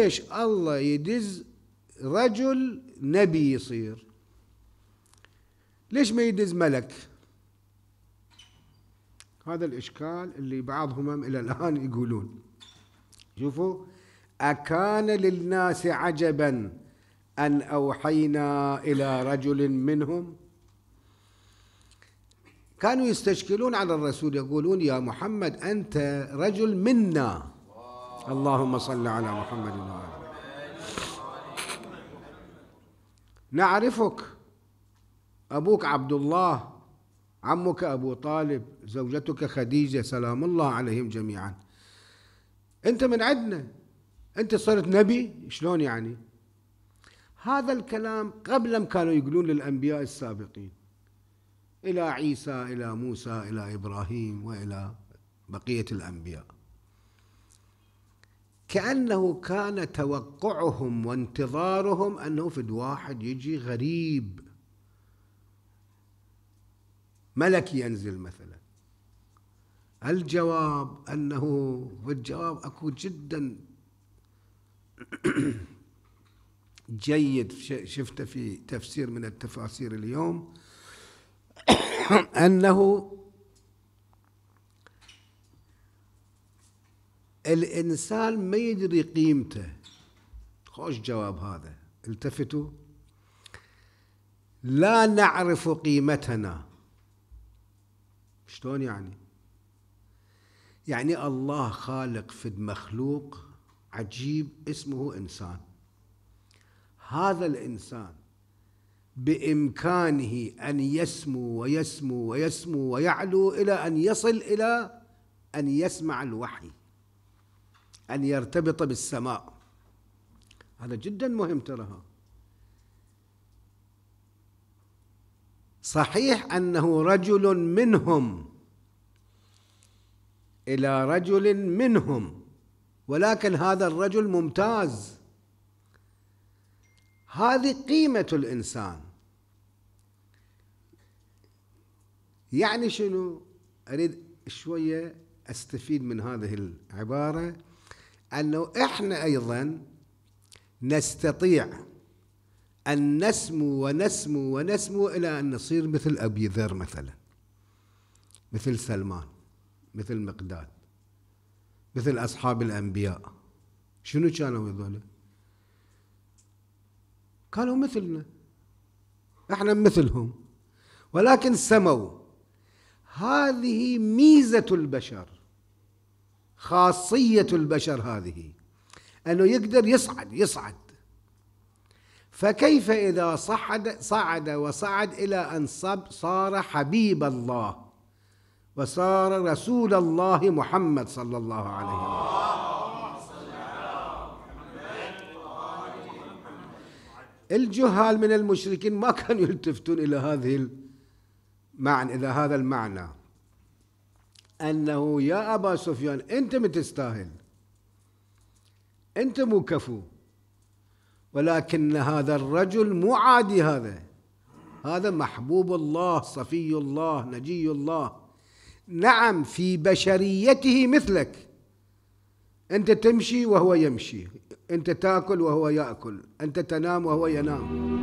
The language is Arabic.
ليش الله يدز رجل نبي يصير ليش ما يدز ملك هذا الإشكال اللي بعضهم إلى الآن يقولون شوفوا أكان للناس عجبا أن أوحينا إلى رجل منهم كانوا يستشكلون على الرسول يقولون يا محمد أنت رجل منا اللهم صل على محمد وآله نعرفك أبوك عبد الله عمك أبو طالب زوجتك خديجة سلام الله عليهم جميعا أنت من عندنا أنت صرت نبي شلون يعني هذا الكلام قبل ما كانوا يقولون للأنبياء السابقين إلى عيسى إلى موسى إلى إبراهيم وإلى بقية الأنبياء كأنه كان توقعهم وانتظارهم أنه في واحد يجي غريب ملك ينزل مثلا الجواب أنه والجواب أكو جدا جيد شفته في تفسير من التفاسير اليوم أنه الإنسان ما يدري قيمته خوش جواب هذا التفتوا لا نعرف قيمتنا شلون يعني يعني الله خالق في مخلوق عجيب اسمه إنسان هذا الإنسان بإمكانه أن يسمو ويسمو ويسمو ويعلو إلى أن يصل إلى أن يسمع الوحي أن يرتبط بالسماء هذا جدا مهم تراها صحيح أنه رجل منهم إلى رجل منهم ولكن هذا الرجل ممتاز هذه قيمة الإنسان يعني شنو أريد شوية أستفيد من هذه العبارة أنه إحنا أيضا نستطيع أن نسمو ونسمو ونسمو إلى أن نصير مثل أبي ذر مثلا مثل سلمان مثل مقداد مثل أصحاب الأنبياء شنو كانوا هذول؟ كانوا مثلنا احنا مثلهم ولكن سموا هذه ميزة البشر خاصية البشر هذه أنه يقدر يصعد يصعد فكيف إذا صعد صعد وصعد إلى أن صب صار حبيب الله وصار رسول الله محمد صلى الله عليه وسلم الجهال من المشركين ما كانوا يلتفتون إلى هذه المعنى إلى هذا المعنى أنه يا أبا سفيان أنت متستاهل أنت مو كفو ولكن هذا الرجل مو عادي هذا هذا محبوب الله صفي الله نجي الله نعم في بشريته مثلك أنت تمشي وهو يمشي أنت تاكل وهو يأكل أنت تنام وهو ينام